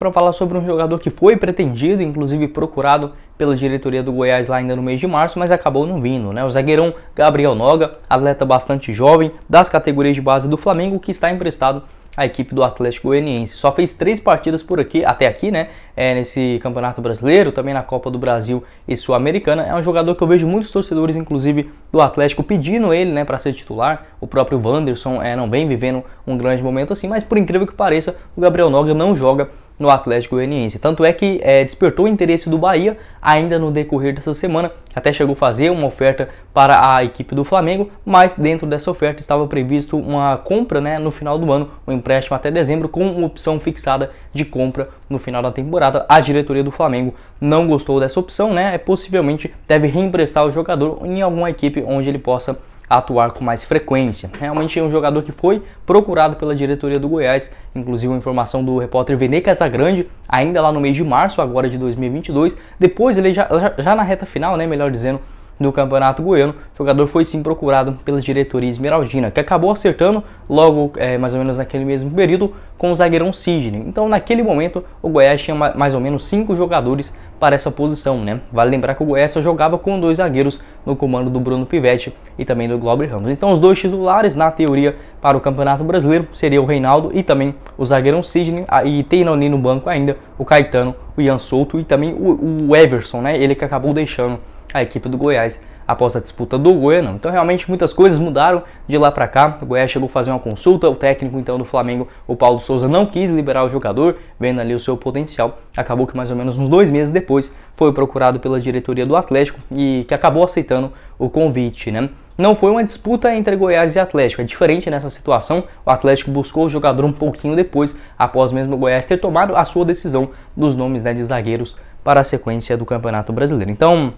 para falar sobre um jogador que foi pretendido, inclusive procurado pela diretoria do Goiás lá ainda no mês de março, mas acabou não vindo, né? O zagueirão Gabriel Noga, atleta bastante jovem das categorias de base do Flamengo, que está emprestado à equipe do Atlético Goianiense. Só fez três partidas por aqui, até aqui, né? É, nesse Campeonato Brasileiro, também na Copa do Brasil e Sul-Americana. É um jogador que eu vejo muitos torcedores, inclusive do Atlético, pedindo ele, né, para ser titular. O próprio Wanderson é, não vem vivendo um grande momento assim, mas por incrível que pareça, o Gabriel Noga não joga no Atlético Goianiense. Tanto é que é, despertou o interesse do Bahia ainda no decorrer dessa semana, até chegou a fazer uma oferta para a equipe do Flamengo, mas dentro dessa oferta estava previsto uma compra né, no final do ano, um empréstimo até dezembro, com uma opção fixada de compra no final da temporada. A diretoria do Flamengo não gostou dessa opção, né? É possivelmente deve reemprestar o jogador em alguma equipe onde ele possa a atuar com mais frequência. Realmente é um jogador que foi procurado pela diretoria do Goiás, inclusive uma informação do repórter Vene Casagrande, ainda lá no mês de março agora de 2022, depois ele já, já na reta final, né, melhor dizendo, do Campeonato Goiano. O jogador foi sim procurado pela diretoria esmeraldina, que acabou acertando logo, é, mais ou menos naquele mesmo período, com o zagueirão Sidney. Então, naquele momento, o Goiás tinha mais ou menos cinco jogadores para essa posição, né? Vale lembrar que o Goiás só jogava com dois zagueiros no comando do Bruno Pivetti e também do Glauber Ramos. Então os dois titulares na teoria para o Campeonato Brasileiro seria o Reinaldo e também o zagueirão Sidney ah, e tem ali no banco ainda o Caetano, o Ian Souto e também o, o Everson, né? Ele que acabou deixando a equipe do Goiás após a disputa do Goiânia. Então realmente muitas coisas mudaram de lá para cá. O Goiás chegou a fazer uma consulta, o técnico então do Flamengo, o Paulo Souza, não quis liberar o jogador, vendo ali o seu potencial. Acabou que mais ou menos uns dois meses depois foi procurado pela diretoria do Atlético e que acabou aceitando o convite, né? não foi uma disputa entre Goiás e Atlético. É diferente nessa situação. O Atlético buscou o jogador um pouquinho depois, após mesmo o Goiás ter tomado a sua decisão dos nomes né, de zagueiros para a sequência do Campeonato Brasileiro. Então,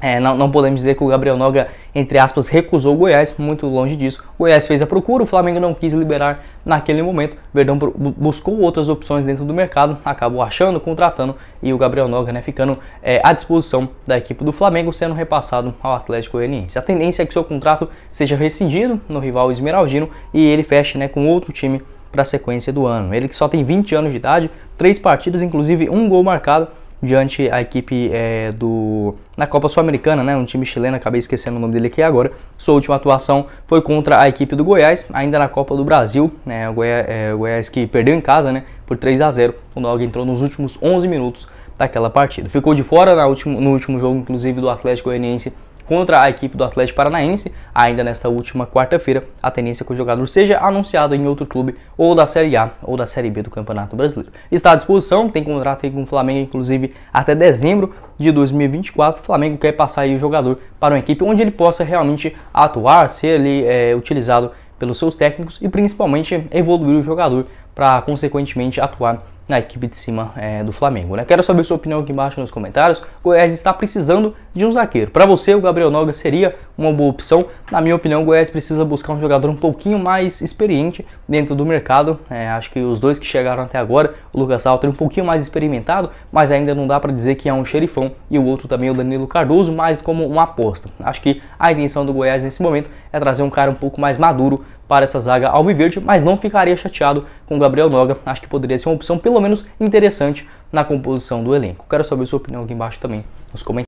é, não, não, podemos dizer que o Gabriel Noga, entre aspas, recusou o Goiás, muito longe disso. O Goiás fez a procura, o Flamengo não quis liberar naquele momento. Verdão buscou outras opções dentro do mercado, acabou achando, contratando e o Gabriel Noga né, ficando é, à disposição da equipe do Flamengo, sendo repassado ao Atlético Goianiense. A tendência é que seu contrato seja rescindido no rival Esmeraldino e ele feche né, com outro time para a sequência do ano. Ele que só tem 20 anos de idade, três partidas, inclusive um gol marcado diante a equipe é, do na Copa Sul-Americana, né, um time chileno, acabei esquecendo o nome dele aqui agora. Sua última atuação foi contra a equipe do Goiás, ainda na Copa do Brasil, né, o Goiás, é, o Goiás que perdeu em casa, né, por 3 a 0. O Nog entrou nos últimos 11 minutos daquela partida. Ficou de fora último, no último jogo, inclusive do Atlético Goianiense contra a equipe do Atlético Paranaense. Ainda nesta última quarta-feira, a tendência é que o jogador seja anunciado em outro clube ou da Série A ou da Série B do Campeonato Brasileiro. Está à disposição, tem contrato com o Flamengo, inclusive até dezembro de 2024. O Flamengo quer passar o jogador para uma equipe onde ele possa realmente atuar, ser ali é, utilizado pelos seus técnicos e principalmente evoluir o jogador para consequentemente atuar na equipe de cima é, do Flamengo. Né? Quero saber sua opinião aqui embaixo nos comentários. O Goiás está precisando de um zagueiro. Para você, o Gabriel Noga seria uma boa opção. Na minha opinião, o Goiás precisa buscar um jogador um pouquinho mais experiente dentro do mercado. É, acho que os dois que chegaram até agora, o Lucas Alter um pouquinho mais experimentado, mas ainda não dá para dizer que é um xerifão. E o outro também, o Danilo Cardoso, mais como uma aposta. Acho que a intenção do Goiás nesse momento é trazer um cara um pouco mais maduro para essa zaga alviverde, mas não ficaria chateado com o Gabriel Noga. Acho que poderia ser uma opção pelo menos interessante na composição do elenco. Quero saber sua opinião aqui embaixo também nos comentários.